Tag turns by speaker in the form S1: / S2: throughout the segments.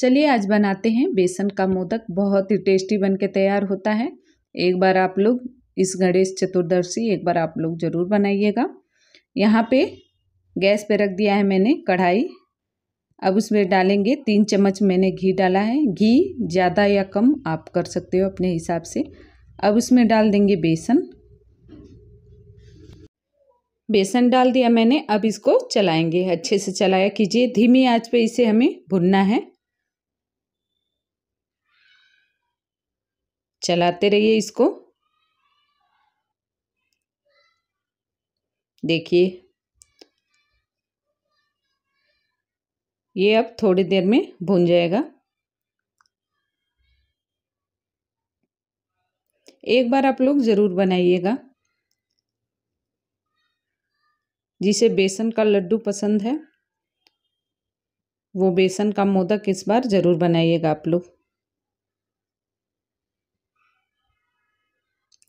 S1: चलिए आज बनाते हैं बेसन का मोदक बहुत ही टेस्टी बन के तैयार होता है एक बार आप लोग इस गणेश चतुर्दशी एक बार आप लोग ज़रूर बनाइएगा यहाँ पे गैस पे रख दिया है मैंने कढ़ाई अब उसमें डालेंगे तीन चम्मच मैंने घी डाला है घी ज़्यादा या कम आप कर सकते हो अपने हिसाब से अब उसमें डाल देंगे बेसन बेसन डाल दिया मैंने अब इसको चलाएंगे अच्छे से चलाया कीजिए धीमी आंच पे इसे हमें भुनना है चलाते रहिए इसको देखिए ये अब थोड़ी देर में भून जाएगा एक बार आप लोग ज़रूर बनाइएगा जिसे बेसन का लड्डू पसंद है वो बेसन का मोदक इस बार ज़रूर बनाइएगा आप लोग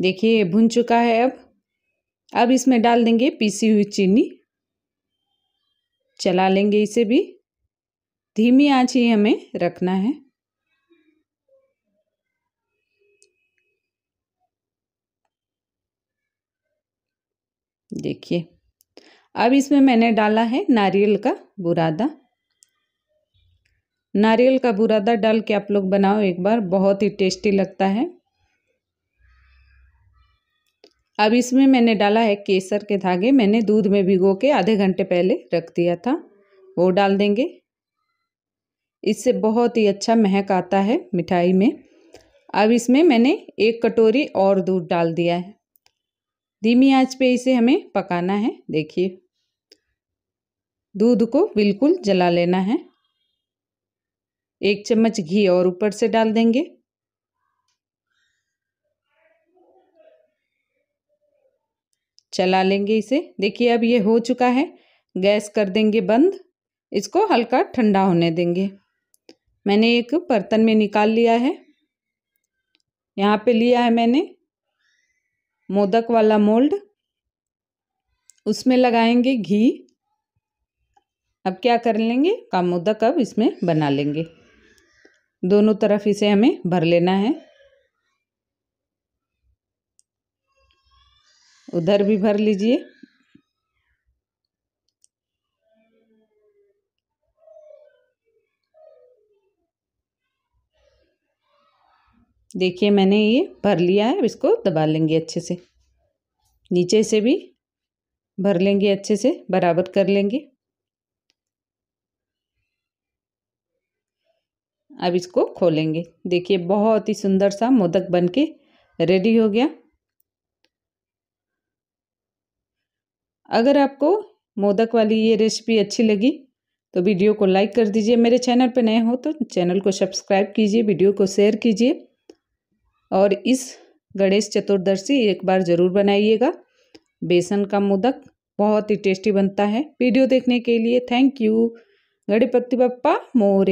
S1: देखिए भुन चुका है अब अब इसमें डाल देंगे पीसी हुई चीनी चला लेंगे इसे भी धीमी आंच ही हमें रखना है देखिए अब इसमें मैंने डाला है नारियल का बुरादा नारियल का बुरादा डाल के आप लोग बनाओ एक बार बहुत ही टेस्टी लगता है अब इसमें मैंने डाला है केसर के धागे मैंने दूध में भिगो के आधे घंटे पहले रख दिया था वो डाल देंगे इससे बहुत ही अच्छा महक आता है मिठाई में अब इसमें मैंने एक कटोरी और दूध डाल दिया है धीमी आंच पे इसे हमें पकाना है देखिए दूध को बिल्कुल जला लेना है एक चम्मच घी और ऊपर से डाल देंगे चला लेंगे इसे देखिए अब ये हो चुका है गैस कर देंगे बंद इसको हल्का ठंडा होने देंगे मैंने एक बर्तन में निकाल लिया है यहाँ पे लिया है मैंने मोदक वाला मोल्ड उसमें लगाएंगे घी अब क्या कर लेंगे का मोदक अब इसमें बना लेंगे दोनों तरफ इसे हमें भर लेना है उधर भी भर लीजिए देखिए मैंने ये भर लिया है इसको दबा लेंगे अच्छे से नीचे से भी भर लेंगे अच्छे से बराबर कर लेंगे अब इसको खोलेंगे देखिए बहुत ही सुंदर सा मोदक बन के रेडी हो गया अगर आपको मोदक वाली ये रेसिपी अच्छी लगी तो वीडियो को लाइक कर दीजिए मेरे चैनल पर नए हो तो चैनल को सब्सक्राइब कीजिए वीडियो को शेयर कीजिए और इस गणेश चतुर्दशी एक बार ज़रूर बनाइएगा बेसन का मोदक बहुत ही टेस्टी बनता है वीडियो देखने के लिए thank you Ganpati Bappa more